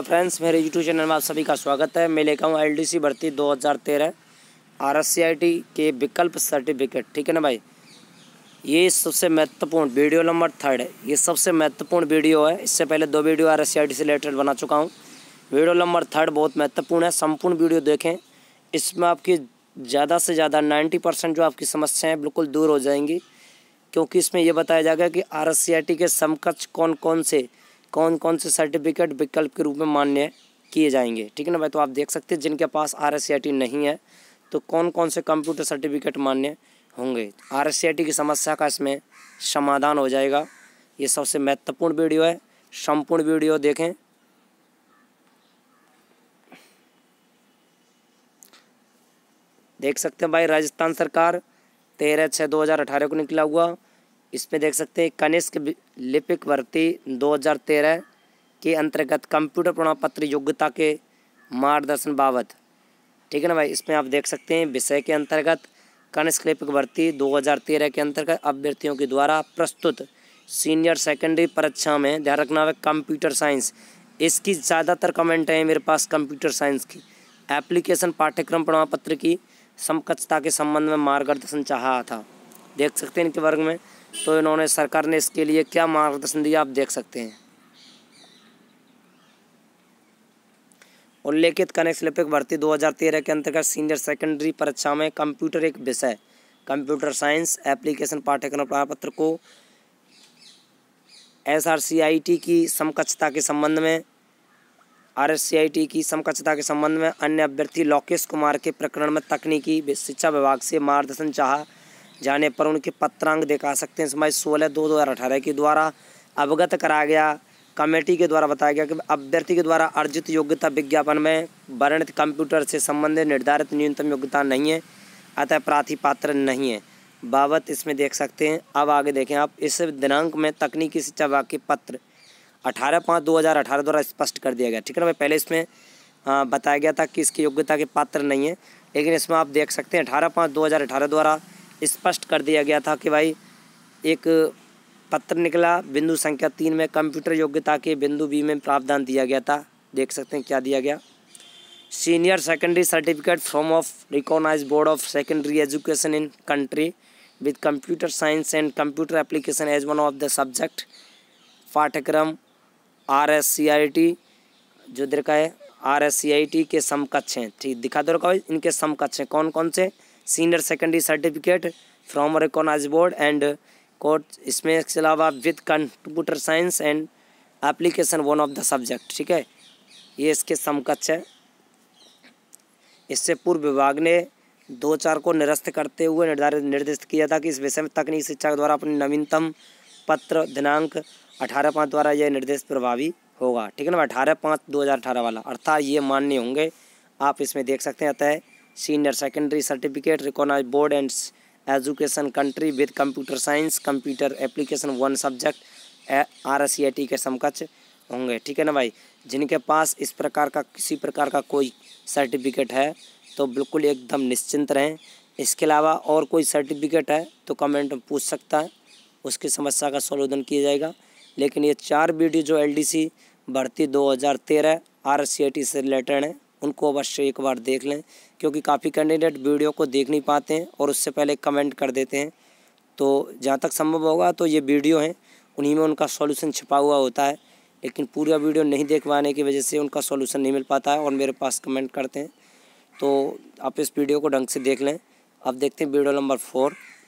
तो फ्रेंड्स मेरे YouTube channel में आप सभी का स्वागत है मैं लेकर हूँ सी भर्ती 2013 आरएससीआईटी के विकल्प सर्टिफिकेट ठीक है ना भाई ये सबसे महत्वपूर्ण वीडियो नंबर थर्ड है ये सबसे महत्वपूर्ण वीडियो है इससे पहले दो वीडियो आर से रिलेटेड बना चुका हूँ वीडियो नंबर थर्ड बहुत महत्वपूर्ण है संपूर्ण वीडियो देखें इसमें आपकी ज़्यादा से ज़्यादा नाइन्टी परसेंट जो आपकी समस्याएँ बिल्कुल दूर हो जाएंगी क्योंकि इसमें यह बताया जाएगा कि आर के समकक्ष कौन कौन से कौन कौन से सर्टिफिकेट विकल्प के रूप में मान्य किए जाएंगे ठीक है ना भाई तो आप देख सकते हैं जिनके पास आर नहीं है तो कौन कौन से कंप्यूटर सर्टिफिकेट मान्य होंगे आर की समस्या का इसमें समाधान हो जाएगा ये सबसे महत्वपूर्ण वीडियो है संपूर्ण वीडियो देखें देख सकते हैं भाई राजस्थान सरकार तेरह छः दो हज़ार अठारह को निकला हुआ इस पे देख सकते हैं कनिष्क लिपिक भर्ती 2013 के अंतर्गत कंप्यूटर प्रमाण पत्र योग्यता के मार्गदर्शन बाबत ठीक है ना भाई इसमें आप देख सकते हैं विषय के अंतर्गत कनिष्क लिपिक भर्ती 2013 के अंतर्गत अभ्यर्थियों के द्वारा प्रस्तुत सीनियर सेकेंडरी परीक्षा में ध्यान रखना है कंप्यूटर साइंस इसकी ज़्यादातर कमेंट है मेरे पास कंप्यूटर साइंस की एप्लीकेशन पाठ्यक्रम प्रमाण पत्र की समकक्षता के संबंध में मार्गदर्शन चाह था देख सकते हैं इनके वर्ग में तो इन्होंने सरकार ने इसके लिए क्या मार्गदर्शन दिया आप देख सकते हैं उल्लेखित कनेक्ट भर्ती 2013 के अंतर्गत सीनियर सेकेंडरी परीक्षा में कंप्यूटर एक विषय कंप्यूटर साइंस एप्लीकेशन पाठ्यक्रम पत्र को S R C I T की समकक्षता के संबंध में R S C I T की समकक्षता के संबंध में अन्य अभ्यर्थी लोकेश कुमार के प्रकरण में तकनीकी शिक्षा विभाग से मार्गदर्शन चाहा जाने पर उनके पत्रांक दिखा सकते हैं समय सोलह दो दो हज़ार अठारह के द्वारा अवगत कराया गया कमेटी के द्वारा बताया गया कि अभ्यर्थी के द्वारा अर्जित योग्यता विज्ञापन में वर्णित कंप्यूटर से संबंधित निर्धारित न्यूनतम योग्यता नहीं है अतः प्रार्थी पात्र नहीं है बाबत इसमें देख सकते हैं अब आगे देखें आप इस दिनांक में तकनीकी शिक्षा विभाग के पत्र अठारह पाँच दो हज़ार अठारह द्वारा स्पष्ट कर दिया गया ठीक है ना भाई पहले इसमें हाँ, बताया गया था कि इसकी योग्यता के पात्र नहीं है लेकिन इसमें आप देख सकते हैं अठारह पाँच दो हज़ार अठारह द्वारा स्पष्ट कर दिया गया था कि भाई एक पत्र निकला बिंदु संख्या तीन में कंप्यूटर योग्यता के बिंदु बी में प्रावधान दिया गया था देख सकते हैं क्या दिया गया senior secondary certificate from of recognize board of secondary education in country with computer science and computer application as one of the subject पाठ्यक्रम R S C I T जो दे रखा है R S C I T के समकक्ष हैं ठीक दिखा दो रखा इनके समकक्ष हैं कौन कौन से senior secondary certificate from recognize board and court इसमें इसके अलावा with computer science and application one of the subject ठीक है ये इसके समकक्ष है इससे पूर्व विभाग ने दो चार को निरस्त करते हुए निर्धारित निर्दिष्ट किया था कि इस विषय में तकनीकी शिक्षा द्वारा अपने नवीनतम पत्र दिनांक अठारह पाँच द्वारा यह निर्देश प्रभावी होगा ठीक है ना अठारह पाँच दो हज़ार अठारह वाला अर्थात ये मान्य होंगे आप इसमें देख सकते हैं अतः senior secondary certificate recognized board and education country with computer science computer application one subject R S के समकक्ष होंगे ठीक है ना भाई जिनके पास इस प्रकार का किसी प्रकार का कोई सर्टिफिकेट है तो बिल्कुल एकदम निश्चिंत रहें इसके अलावा और कोई सर्टिफिकेट है तो कमेंट में पूछ सकता है उसकी समस्या का सोलोधन किया जाएगा लेकिन ये चार वीडियो जो एलडीसी भर्ती 2013 आरसीआईटी e से रिलेटेड हैं उनको अवश्य एक बार देख लें क्योंकि काफ़ी कैंडिडेट वीडियो को देख नहीं पाते हैं और उससे पहले कमेंट कर देते हैं तो जहाँ तक संभव होगा तो ये वीडियो हैं उन्हीं में उनका सॉल्यूशन छिपा हुआ होता है लेकिन पूरा वीडियो नहीं देख पाने की वजह से उनका सॉल्यूशन नहीं मिल पाता है और मेरे पास कमेंट करते हैं तो आप इस वीडियो को ढंग से देख लें अब देखते हैं वीडियो नंबर फोर